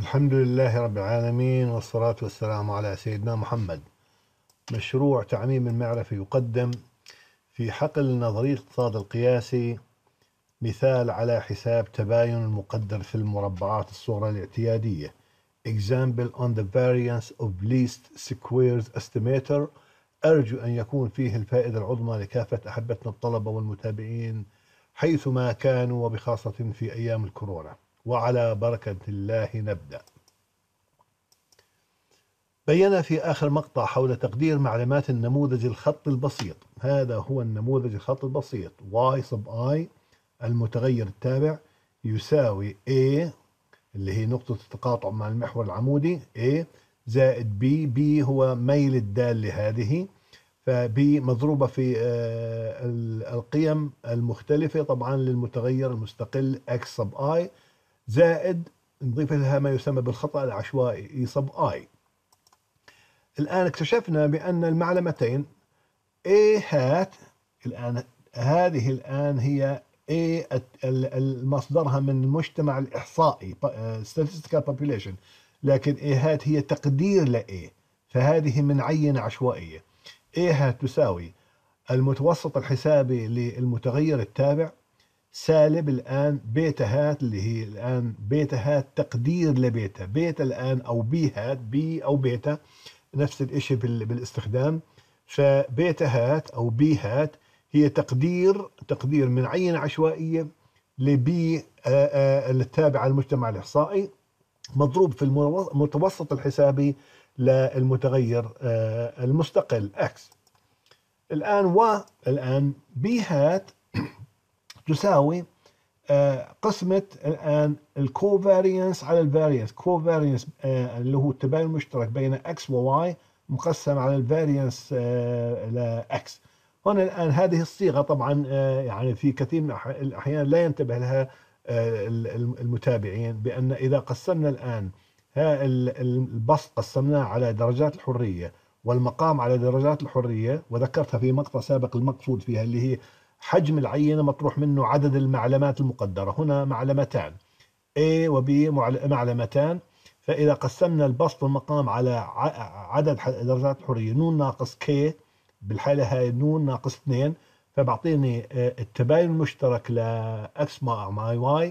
الحمد لله رب العالمين والصلاة والسلام على سيدنا محمد مشروع تعميم المعرفة يقدم في حقل نظرية الاقتصاد القياسي مثال على حساب تباين المقدر في المربعات الصغرى الاعتيادية Example on the variance of least squares estimator أرجو أن يكون فيه الفائدة العظمى لكافة أحبتنا الطلبة والمتابعين حيثما كانوا وبخاصة في أيام الكورونا وعلى بركة الله نبدأ بينا في آخر مقطع حول تقدير معلومات النموذج الخط البسيط هذا هو النموذج الخط البسيط y sub i المتغير التابع يساوي a اللي هي نقطة التقاطع مع المحور العمودي a زائد b b هو ميل الدالة هذه فb مضروبة في آه، القيم المختلفة طبعا للمتغير المستقل x sub i زائد نضيف لها ما يسمى بالخطأ العشوائي اي صب اي الآن اكتشفنا بأن المعلمتين اي هات الآن هذه الآن هي اي مصدرها من المجتمع الإحصائي آه، statistical population لكن اي هات هي تقدير ل فهذه من عينة عشوائية اي هات تساوي المتوسط الحسابي للمتغير التابع سالب الآن بيتا هات اللي هي الآن بيتا هات تقدير لبيتا بيتا الآن أو بي هات بي أو بيتا نفس الشيء بالاستخدام فبيتا هات أو بي هات هي تقدير تقدير من عينة عشوائية لبي التابعة للمجتمع الإحصائي مضروب في المتوسط الحسابي للمتغير المستقل اكس الآن و الآن بي هات تساوي آه، قسمة الآن الكوفارينس على الفارينس آه، كوفارينس اللي هو التباين المشترك بين x و y مقسم على الفارينس آه، ل x هنا الآن هذه الصيغة طبعا يعني في كثير من الأحيان لا ينتبه لها المتابعين بأن إذا قسمنا الآن البسط قسمناه على درجات الحرية والمقام على درجات الحرية وذكرتها في مقطع سابق المقصود فيها اللي هي حجم العينة مطروح منه عدد المعلمات المقدرة هنا معلمتان A و B معلمتان فإذا قسمنا البسط والمقام على عدد درجات حرية نون ناقص K بالحالة هاي نون ناقص 2 فبعطيني آه، التباين المشترك ل X مع Y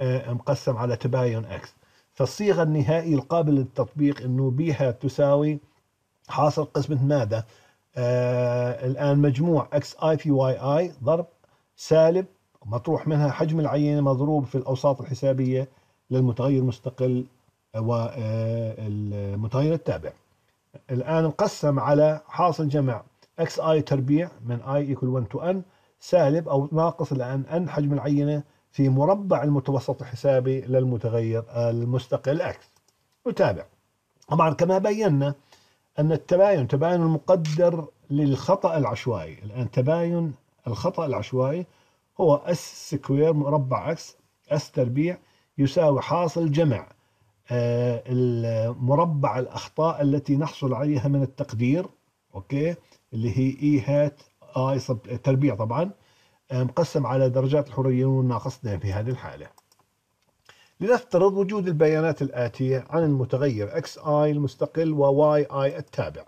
آه، مقسم على تباين X فالصيغة النهائية القابلة للتطبيق أنه بها تساوي حاصل قسمة ماذا؟ آه، الآن مجموع اكس اي في واي اي ضرب سالب مطروح منها حجم العينة مضروب في الأوساط الحسابية للمتغير المستقل والمتغير آه، التابع الآن نقسم على حاصل جمع اكس اي تربيع من اي ايكول 1 تو ان سالب أو ناقص الآن ان حجم العينة في مربع المتوسط الحسابي للمتغير آه، المستقل اكس نتابع طبعا كما بينا أن التباين تباين المقدر للخطأ العشوائي الآن تباين الخطأ العشوائي هو أس سكوير مربع أكس أس تربيع يساوي حاصل جمع آه، المربع الأخطاء التي نحصل عليها من التقدير أوكي اللي هي إي هات آي تربيع طبعا آه، مقسم على درجات الحرية والناقص في هذه الحالة لنفترض وجود البيانات الآتية عن المتغير xi المستقل و yi التابع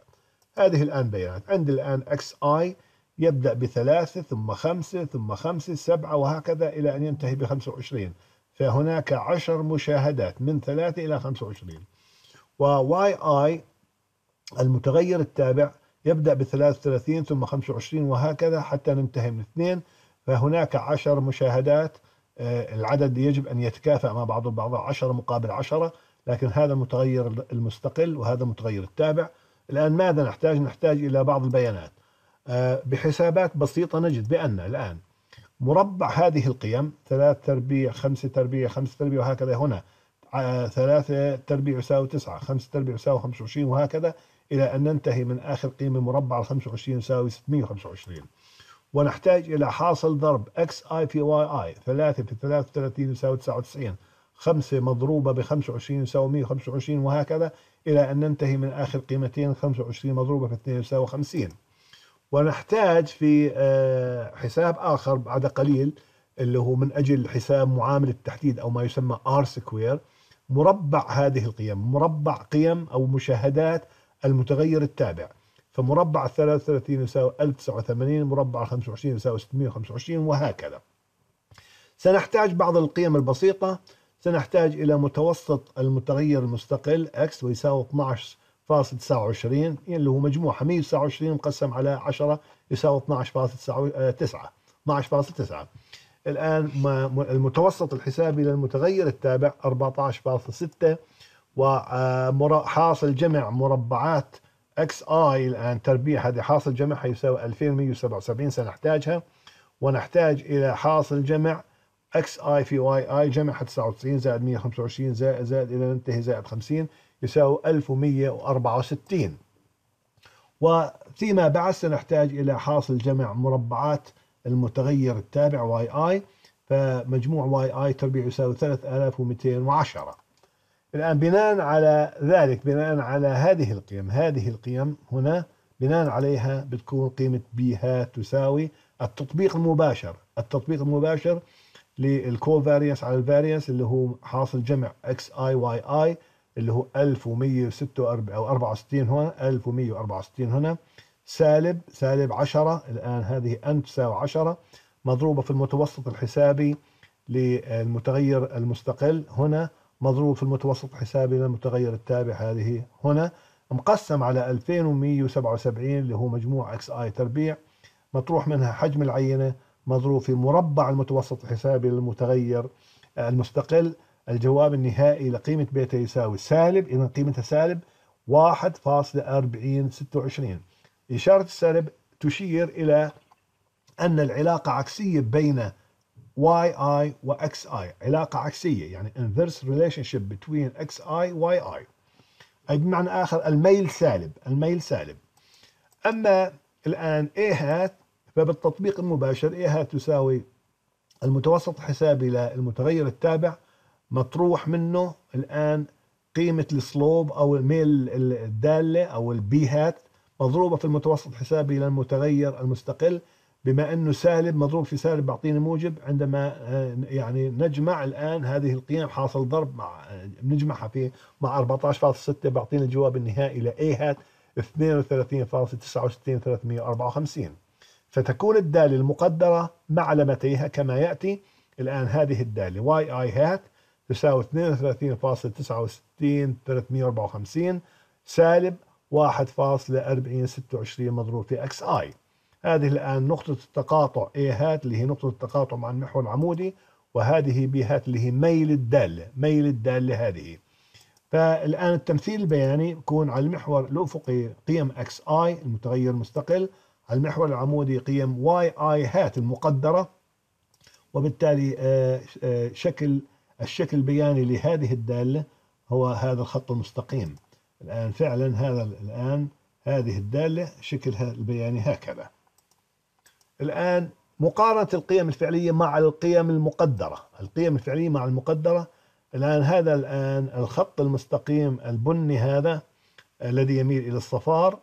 هذه الآن بيانات عند الآن xi يبدأ بثلاثة ثم خمسة ثم خمسة سبعة وهكذا إلى أن ينتهي بخمسة وعشرين فهناك عشر مشاهدات من ثلاثة إلى خمسة وعشرين وواي آي المتغير التابع يبدأ بثلاثة ثلاثين ثم خمسة وعشرين وهكذا حتى ننتهي من اثنين فهناك عشر مشاهدات آه، العدد يجب أن يتكافأ مع بعض البعض 10 مقابل 10 لكن هذا المتغير المستقل وهذا المتغير التابع الآن ماذا نحتاج؟ نحتاج إلى بعض البيانات آه، بحسابات بسيطة نجد بأن الآن مربع هذه القيم ثلاث تربيع خمسة تربيع خمسة تربيع وهكذا هنا آه، ثلاثة تربيع يساوي تسعة خمسة تربيع يساوي خمسة وعشرين وهكذا إلى أن ننتهي من آخر قيمة مربع الخمسة وعشرين يساوي ستمية وخمسة وعشرين ونحتاج إلى حاصل ضرب x i في y i 3 في 33 يساوي 99 5 مضروبة ب 25 يساوي 125 وهكذا إلى أن ننتهي من آخر قيمتين 25 مضروبة في 2 يساوي 50 ونحتاج في آه، حساب آخر بعد قليل اللي هو من أجل حساب معامل التحديد أو ما يسمى R سكوير مربع هذه القيم مربع قيم أو مشاهدات المتغير التابع فمربع 33 يساوي 1089 مربع 25 يساوي 625 وهكذا سنحتاج بعض القيم البسيطة سنحتاج إلى متوسط المتغير المستقل x ويساوي 12.29 يعني اللي هو مجموعة 129 مقسم على 10 يساوي 12.9 12.9 آه، الآن المتوسط الحسابي للمتغير التابع 14.6 وحاصل جمع مربعات اكس اي الان تربيع هذه حاصل جمع حيساوي 2177 سنحتاجها ونحتاج الى حاصل جمع اكس اي في واي اي جمع 99 زائد 125 زائد زائد الى ننتهي زائد 50 يساوي 1164 وفيما بعد سنحتاج الى حاصل جمع مربعات المتغير التابع واي اي فمجموع واي اي تربيع يساوي 3210 الآن بناء على ذلك بناء على هذه القيم هذه القيم هنا بناء عليها بتكون قيمة بها تساوي التطبيق المباشر التطبيق المباشر للكوفاريانس على الفاريانس اللي هو حاصل جمع اكس اي واي اي اللي هو 1164 او 64 هنا 1164 هنا سالب سالب 10 الان هذه ان تساوي 10 مضروبه في المتوسط الحسابي للمتغير المستقل هنا مضروب في المتوسط حسابي للمتغير التابع هذه هنا مقسم على 2177 اللي هو مجموع اكس اي تربيع مطروح منها حجم العينه مضروب في مربع المتوسط الحسابي للمتغير المستقل الجواب النهائي لقيمة بيتا يساوي سالب إذا قيمتها سالب 1.4026 إشارة السالب تشير إلى أن العلاقة عكسية بين واي اي واكس اي علاقه عكسيه يعني inverse relationship between اكس اي واي اي اي بمعنى اخر الميل سالب الميل سالب اما الان اي هات فبالتطبيق المباشر اي هات تساوي المتوسط الحسابي للمتغير التابع مطروح منه الان قيمة السلوب أو الميل الدالة أو البي هات مضروبة في المتوسط الحسابي للمتغير المستقل بما أنه سالب مضروب في سالب بيعطيني موجب عندما آه، يعني نجمع الآن هذه القيم حاصل ضرب مع بنجمعها آه، في مع 14.6 بيعطيني الجواب النهائي لأي هات 32.69354 فتكون الدالة المقدرة مع علامتيها كما يأتي الآن هذه الدالة واي اي هات تساوي 32.69354 سالب 1.4026 مضروب في اكس اي هذه الآن نقطة التقاطع A هات اللي هي نقطة التقاطع مع المحور العمودي وهذه B هات اللي هي ميل الدالة ميل الدالة هذه فالآن التمثيل البياني بكون على المحور الأفقي قيم XI المتغير المستقل على المحور العمودي قيم YI هات المقدرة وبالتالي آه، آه، شكل الشكل البياني لهذه الدالة هو هذا الخط المستقيم الآن فعلا هذا الآن هذه الدالة شكلها البياني هكذا الآن مقارنة القيم الفعلية مع القيم المقدرة القيم الفعلية مع المقدرة الآن هذا الآن الخط المستقيم البني هذا الذي يميل إلى الصفار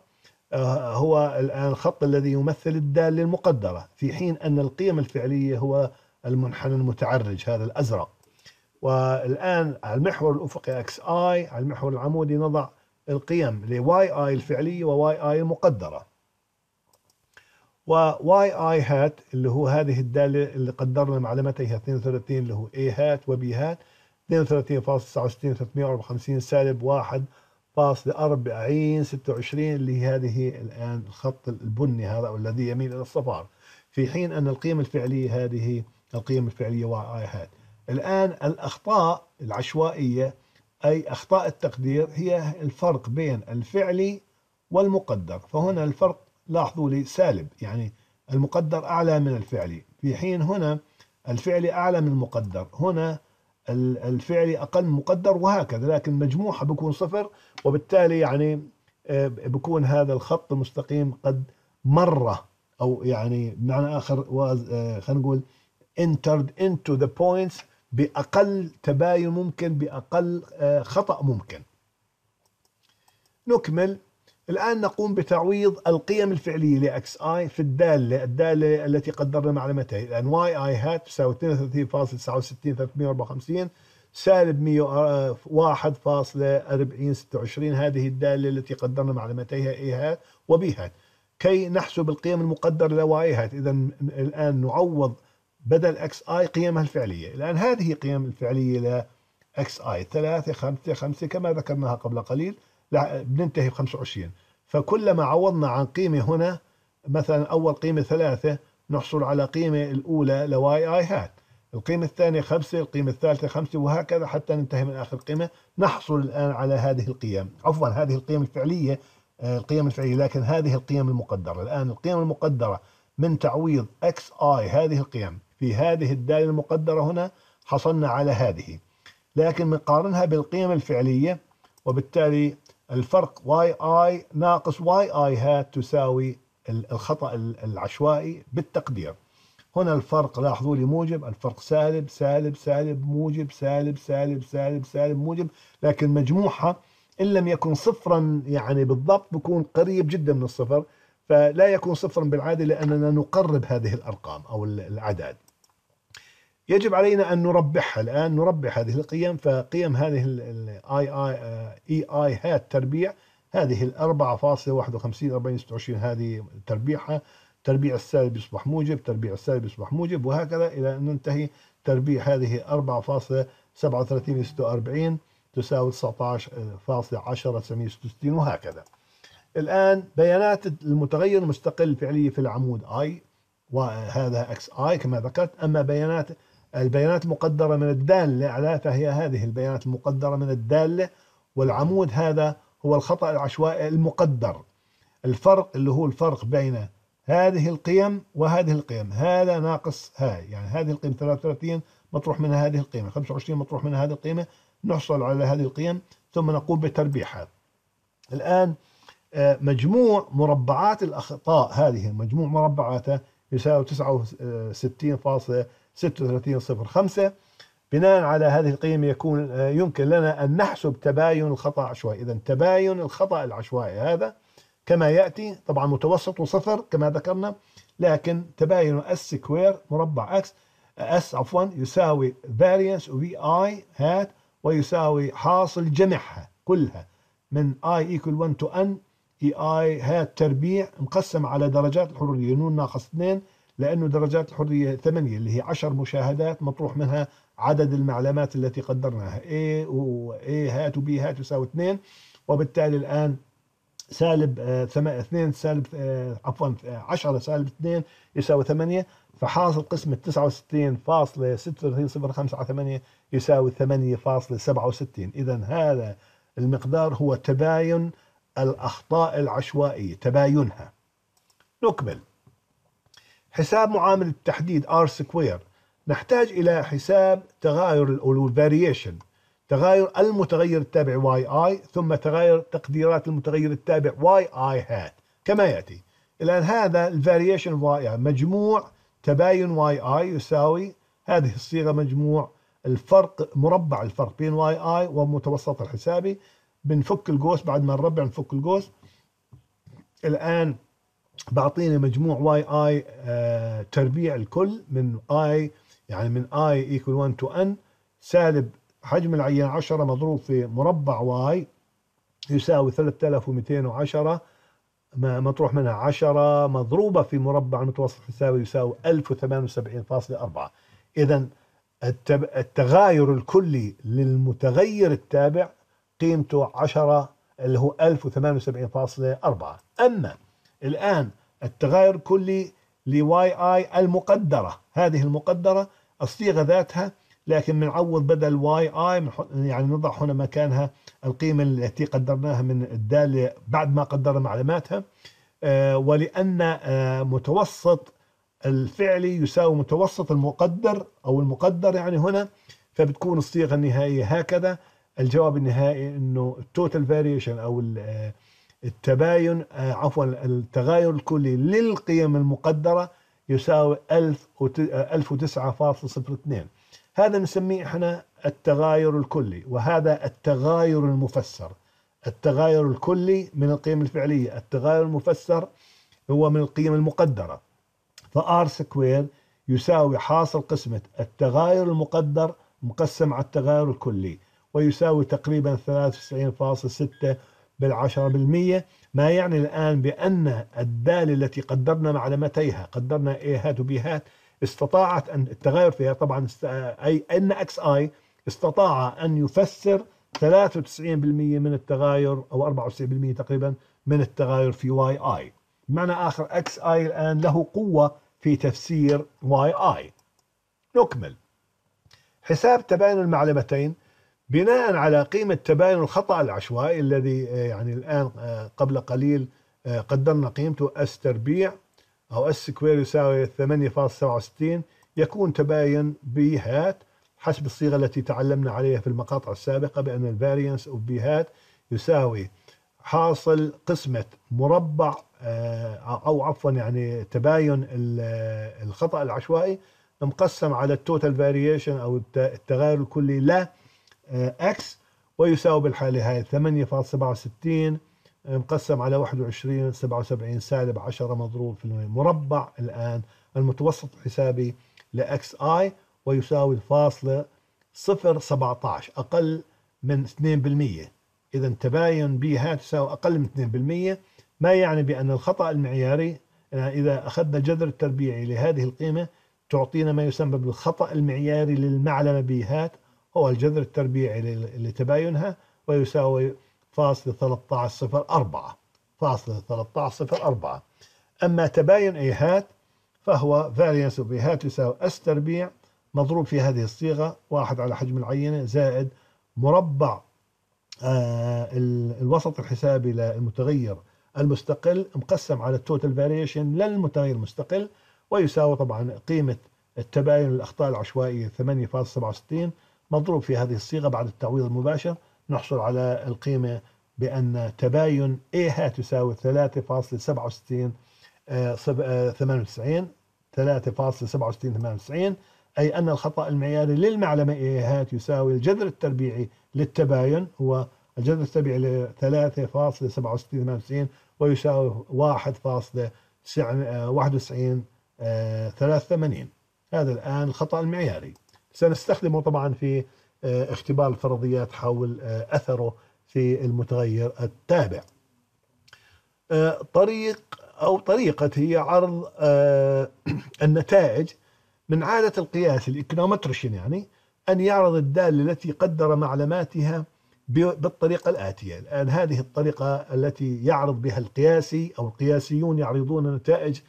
آه، هو الآن الخط الذي يمثل الدالة المقدرة في حين أن القيم الفعلية هو المنحنى المتعرج هذا الأزرق والآن على المحور الأفقي اكس اي على المحور العمودي نضع القيم لواي اي الفعلية وواي اي المقدرة وواي اي هات اللي هو هذه الداله اللي قدرنا معلمتها هي 32 اللي هو اي هات وبي هات 32.69 سالب 1 فاصلة 40 26 اللي هي هذه الآن الخط البني هذا الذي يميل إلى الصفار في حين أن القيمة الفعلية هذه القيمة الفعلية واي اي هات الآن الأخطاء العشوائية أي أخطاء التقدير هي الفرق بين الفعلي والمقدر فهنا الفرق لاحظوا لي سالب يعني المقدر أعلى من الفعلي في حين هنا الفعلي أعلى من المقدر هنا الفعلي أقل من المقدر وهكذا لكن مجموعها بيكون صفر وبالتالي يعني آه، بيكون هذا الخط المستقيم قد مر أو يعني بمعنى آخر آه، خلينا نقول entered into the points بأقل تباين ممكن بأقل آه، خطأ ممكن نكمل الآن نقوم بتعويض القيم الفعلية لإكس آي في الدالة الدالة التي قدرنا معلومتها الآن واي آي هات تساوي 32.69354 سالب 101.4026 آه، هذه الدالة التي قدرنا معلومتيها A هات وبي هات كي نحسب القيم المقدرة لواي هات إذا الآن نعوض بدل اكس اي قيمها الفعلية الآن هذه قيم الفعلية لإكس اي 3 5 5 كما ذكرناها قبل قليل بننتهي ب 25 فكلما عوضنا عن قيمة هنا مثلا أول قيمة ثلاثة نحصل على قيمة الأولى لواي آي هات القيمة الثانية خمسة القيمة الثالثة خمسة وهكذا حتى ننتهي من آخر قيمة نحصل الآن على هذه القيم عفوا هذه القيم الفعلية آه، القيم الفعلية لكن هذه القيم المقدرة الآن القيم المقدرة من تعويض اكس اي هذه القيم في هذه الدالة المقدرة هنا حصلنا على هذه لكن بنقارنها بالقيم الفعلية وبالتالي الفرق واي اي ناقص واي اي هات تساوي الخطأ العشوائي بالتقدير هنا الفرق لاحظوا لي موجب الفرق سالب سالب سالب موجب سالب سالب سالب سالب موجب لكن مجموعها إن لم يكن صفرا يعني بالضبط بكون قريب جدا من الصفر فلا يكون صفرا بالعادة لأننا نقرب هذه الأرقام أو الأعداد يجب علينا أن نربحها الآن نربح هذه القيم فقيم هذه الاي اي اي آه، اي هات تربيع هذه ال 4.51 40 هذه تربيعها تربيع السالب يصبح موجب تربيع السالب يصبح موجب وهكذا إلى أن ننتهي تربيع هذه 4.37 تساوي تسعة وهكذا الآن بيانات المتغير المستقل الفعلي في العمود اي وهذا اكس اي كما ذكرت أما بيانات البيانات المقدرة من الدالة على فهي هذه البيانات المقدرة من الدالة والعمود هذا هو الخطأ العشوائي المقدر الفرق اللي هو الفرق بين هذه القيم وهذه القيم هذا ناقص هاي يعني هذه القيم 33 مطروح منها هذه القيمة 25 مطروح منها هذه القيمة نحصل على هذه القيم ثم نقوم بتربيعها الآن آه، مجموع مربعات الأخطاء هذه مجموع مربعاتها يساوي 69 36.05 بناء على هذه القيم يكون آه، يمكن لنا أن نحسب تباين الخطأ العشوائي إذا تباين الخطأ العشوائي هذا كما يأتي طبعا متوسط وصفر كما ذكرنا لكن تباين اس سكوير مربع اكس اس آه، عفوا يساوي variance في اي هات ويساوي حاصل جمعها كلها من اي ايكول 1 تو ان اي اي هات تربيع مقسم على درجات الحروريه نون ناقص 2 لأنه درجات الحرية ثمانية اللي هي عشر مشاهدات مطروح منها عدد المعلومات التي قدرناها A و A هات و B هات يساوي 2 وبالتالي الآن سالب 2 آه، سالب آه، عفوا 10 آه، سالب 2 يساوي 8 فحاصل قسمة ثمانية يساوي 8.67 إذا هذا المقدار هو تباين الأخطاء العشوائية تباينها نكمل حساب معامل التحديد R سكوير نحتاج إلى حساب تغاير الألول variation تغاير المتغير التابع yi ثم تغاير تقديرات المتغير التابع yi hat كما يأتي الآن هذا الفاريشن yi مجموع تباين yi يساوي هذه الصيغة مجموع الفرق مربع الفرق بين yi ومتوسط الحسابي بنفك القوس بعد ما نربع نفك القوس الآن بعطينا مجموع واي اي آه، تربيع الكل من اي يعني من اي ايكول 1 تو ان سالب حجم العينه 10 مضروب في مربع واي يساوي 3210 مطروح منها 10 مضروبة في مربع المتوسط يساوي يساوي 1078.4 إذا التغاير الكلي للمتغير التابع قيمته 10 اللي هو 1078.4 أما الآن التغير كلي لواي اي المقدرة هذه المقدرة الصيغة ذاتها لكن بنعوض بدل واي اي يعني نضع هنا مكانها القيمة التي قدرناها من الدالة بعد ما قدرنا معلوماتها آه، ولأن آه، متوسط الفعلي يساوي متوسط المقدر أو المقدر يعني هنا فبتكون الصيغة النهائية هكذا الجواب النهائي أنه التوتال فاريشن أو آه، التباين آه، عفوا التغاير الكلي للقيم المقدرة يساوي 1009.02 آه، هذا نسميه احنا التغاير الكلي وهذا التغاير المفسر التغاير الكلي من القيم الفعلية التغاير المفسر هو من القيم المقدرة فآر سكوير يساوي حاصل قسمة التغاير المقدر مقسم على التغاير الكلي ويساوي تقريبا 93.6 بال10% ما يعني الآن بأن الدالة التي قدرنا معلمتيها قدرنا اي هات وبي هات استطاعت أن التغير فيها طبعا أي أن اكس اي استطاع أن يفسر 93% من التغاير أو 94% تقريبا من التغاير في واي اي بمعنى آخر اكس اي الآن له قوة في تفسير واي اي نكمل حساب تباين المعلمتين بناء على قيمة تباين الخطأ العشوائي الذي آه، يعني الآن آه، قبل قليل آه، قدرنا قيمته اس تربيع أو اس سكوير يساوي 8.67 يكون تباين بي هات حسب الصيغة التي تعلمنا عليها في المقاطع السابقة بأن الفارينس أو بي هات يساوي حاصل قسمة مربع أو عفوا يعني تباين الخطأ العشوائي مقسم على التوتال فاريشن أو التغير الكلي له اكس آه، ويساوي بالحالة هاي 8.67 آه، مقسم على 21 77 سالب 10 مضروب في المربع الآن المتوسط حسابي لإكس آي ويساوي الفاصلة 0.17 أقل من 2% إذا تباين بي هاي تساوي أقل من 2% ما يعني بأن الخطأ المعياري آه، إذا أخذنا جذر التربيعي لهذه القيمة تعطينا ما يسمى بالخطأ المعياري للمعلمة هات هو الجذر التربيعي لتباينها ويساوي فاصل 1304 فاصل 1304 أما تباين إيهات فهو فاريانس اوف إيهات يساوي أس تربيع مضروب في هذه الصيغة واحد على حجم العينة زائد مربع آه، الوسط الحسابي للمتغير المستقل مقسم على التوتال فاريشن للمتغير المستقل ويساوي طبعا قيمة التباين الأخطاء العشوائية 8.67 مضروب في هذه الصيغة بعد التعويض المباشر نحصل على القيمة بأن تباين A تساوي 3.67 98 3.67 98 أي أن الخطأ المعياري للمعلمة A هات يساوي الجذر التربيعي للتباين هو الجذر التربيعي ل 3.67 98 ويساوي 1.91 83 آه، آه، هذا الآن الخطأ المعياري سنستخدمه طبعا في آه، اختبار الفرضيات حول آه، أثره في المتغير التابع آه، طريق أو طريقة هي عرض النتائج من عادة القياس الإكنومترشن يعني أن يعرض الدالة التي قدر معلوماتها بالطريقة الآتية الآن هذه الطريقة التي يعرض بها القياسي أو القياسيون يعرضون نتائج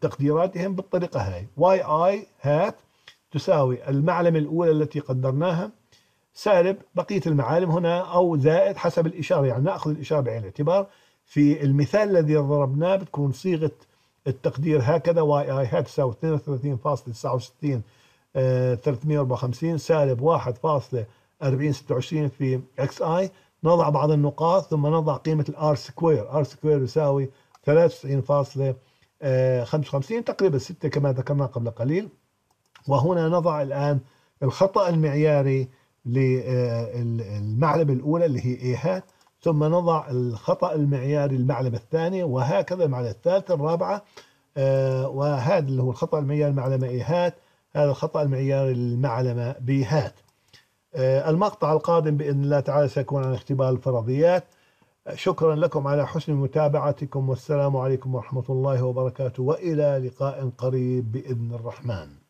تقديراتهم بالطريقة هاي واي آي هات تساوي المعلمة الأولى التي قدرناها سالب بقية المعالم هنا أو زائد حسب الإشارة يعني نأخذ الإشارة بعين الاعتبار في المثال الذي ضربناه بتكون صيغة التقدير هكذا واي اي هات تساوي 32.69 354 آه، سالب 1.4026 في اكس اي نضع بعض النقاط ثم نضع قيمة الار سكوير ار سكوير يساوي 93.55 آه، تقريبا 6 كما ذكرنا قبل قليل وهنا نضع الآن الخطأ المعياري للمعلبة آه، الأولى اللي هي إيهات ثم نضع الخطأ المعياري للمعلبة الثانية وهكذا المعلبة الثالثة الرابعة آه، وهذا اللي هو الخطأ المعياري المعلمة إيهات هذا الخطأ المعياري المعلمة هات آه، المقطع القادم بإذن الله تعالى سيكون عن اختبار الفرضيات شكرا لكم على حسن متابعتكم والسلام عليكم ورحمة الله وبركاته وإلى لقاء قريب بإذن الرحمن